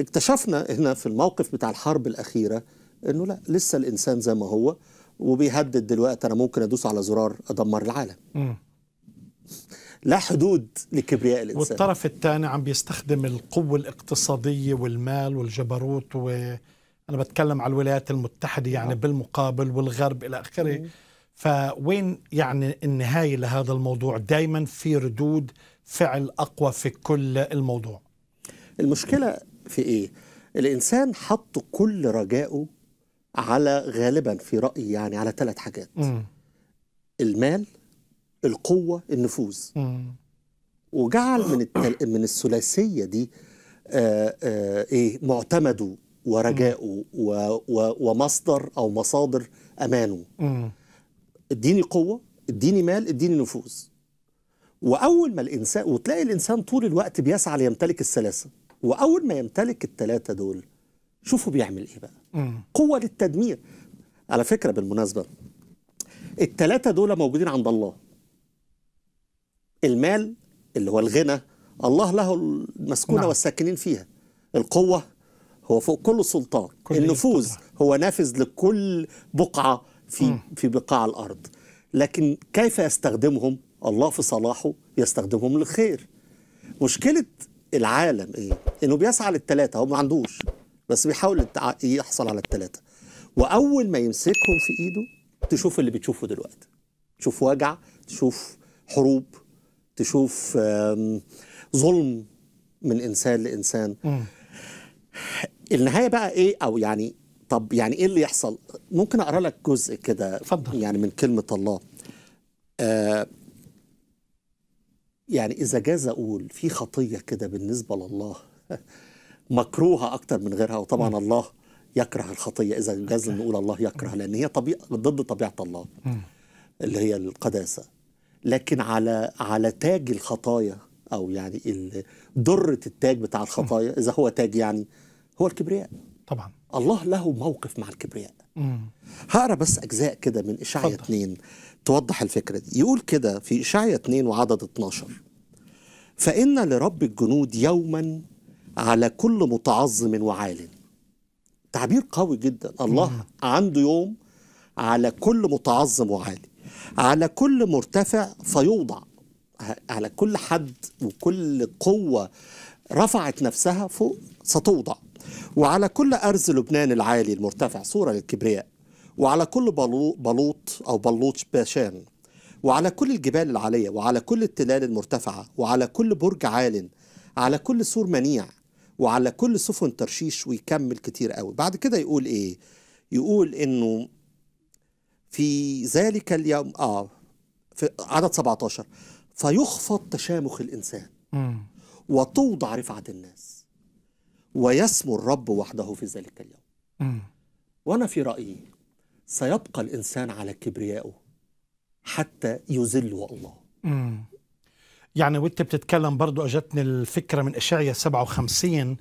اكتشفنا هنا في الموقف بتاع الحرب الأخيرة أنه لا لسه الإنسان زي ما هو وبيهدد دلوقتي أنا ممكن أدوس على زرار أدمر العالم لا حدود لكبرياء الإنسان والطرف الثاني عم بيستخدم القوة الاقتصادية والمال والجبروت و أنا بتكلم على الولايات المتحدة يعني م. نعم. بالمقابل والغرب إلى آخره فوين يعني النهاية لهذا الموضوع دايما في ردود فعل أقوى في كل الموضوع المشكلة في إيه؟ الإنسان حط كل رجائه على غالبا في رأيي يعني على ثلاث حاجات مم. المال القوة النفوذ وجعل من التل... من الثلاثية دي آآ آه، آآ آه، إيه معتمده ورجائه و... و... ومصدر أو مصادر أمانه اديني قوة اديني مال اديني نفوذ وأول ما الإنسان وتلاقي الإنسان طول الوقت بيسعى ليمتلك الثلاثة واول ما يمتلك الثلاثه دول شوفوا بيعمل ايه بقى مم. قوه للتدمير على فكره بالمناسبه الثلاثه دول موجودين عند الله المال اللي هو الغنى الله له المسكونه نعم. والساكنين فيها القوه هو فوق كل سلطان كل النفوذ هو نافذ لكل بقعه في مم. في بقاع الارض لكن كيف يستخدمهم الله في صلاحه يستخدمهم للخير مشكله العالم ايه انه بيسعى للثلاثه هو ما عندوش بس بيحاول يحصل على الثلاثه واول ما يمسكهم في ايده تشوف اللي بتشوفه دلوقتي تشوف وجع تشوف حروب تشوف ظلم من انسان لانسان م. النهايه بقى ايه او يعني طب يعني ايه اللي يحصل ممكن اقرا لك جزء كده يعني من كلمه الله آه يعني اذا جاز اقول في خطيه كده بالنسبه لله مكروهه اكتر من غيرها وطبعا م. الله يكره الخطيه اذا جاز نقول الله يكره لان هي طبيعه ضد طبيعه الله م. اللي هي القداسه لكن على على تاج الخطايا او يعني درة التاج بتاع الخطايا اذا هو تاج يعني هو الكبرياء طبعا الله له موقف مع الكبرياء هقرا بس اجزاء كده من إشاعية 2 توضح الفكره دي يقول كده في إشاعية 2 وعدد 12 فان لرب الجنود يوما على كل متعظم وعال تعبير قوي جدا الله عنده يوم على كل متعظم وعالي على كل مرتفع فيوضع على كل حد وكل قوة رفعت نفسها فوق ستوضع وعلى كل أرز لبنان العالي المرتفع صورة للكبرياء وعلى كل بلوط أو بلوط باشان وعلى كل الجبال العالية وعلى كل التلال المرتفعة وعلى كل برج عال على كل سور منيع وعلى كل سفن ترشيش ويكمل كتير قوي بعد كده يقول ايه يقول انه في ذلك اليوم اه في عدد 17 فيخفض تشامخ الانسان وتوضع رفعه الناس ويسمو الرب وحده في ذلك اليوم وانا في رايي سيبقى الانسان على كبريائه حتى يذله الله يعني وانت بتتكلم برضو اجتني الفكره من اشعيا 57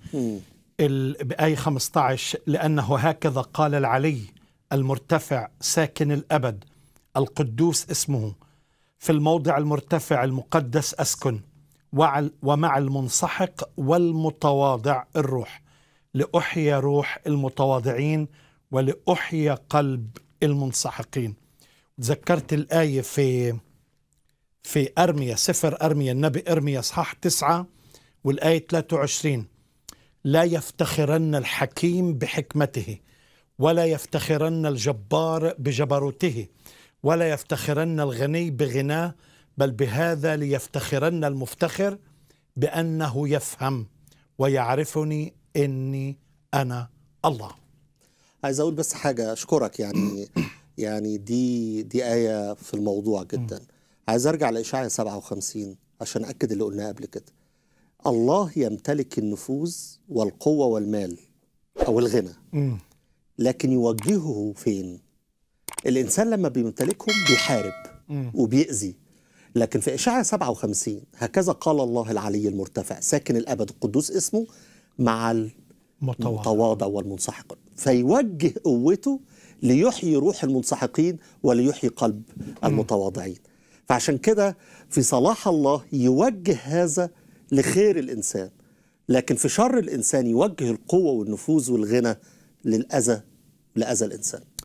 بآية 15 لأنه هكذا قال العلي المرتفع ساكن الأبد القدوس اسمه في الموضع المرتفع المقدس أسكن ومع المنسحق والمتواضع الروح لأحيا روح المتواضعين ولأحيا قلب المنسحقين تذكرت الآية في في أرميا سفر أرميا النبي أرميا صحاح تسعة والآية 23 لا يفتخرن الحكيم بحكمته ولا يفتخرن الجبار بجبروته ولا يفتخرن الغني بغناه بل بهذا ليفتخرن المفتخر بأنه يفهم ويعرفني إني أنا الله عايز أقول بس حاجة أشكرك يعني يعني دي دي آية في الموضوع جدا عايز ارجع لاشعيا 57 عشان اكد اللي قلناه قبل كده الله يمتلك النفوذ والقوه والمال او الغنى لكن يوجهه فين الانسان لما بيمتلكهم بيحارب وبيأذي لكن في إشعياء 57 هكذا قال الله العلي المرتفع ساكن الأبد القدوس اسمه مع المتواضع والمنسحق فيوجه قوته ليحيي روح المنسحقين وليحيي قلب المتواضعين فعشان كده في صلاح الله يوجه هذا لخير الإنسان لكن في شر الإنسان يوجه القوة والنفوذ والغنى للأذى لأذى الإنسان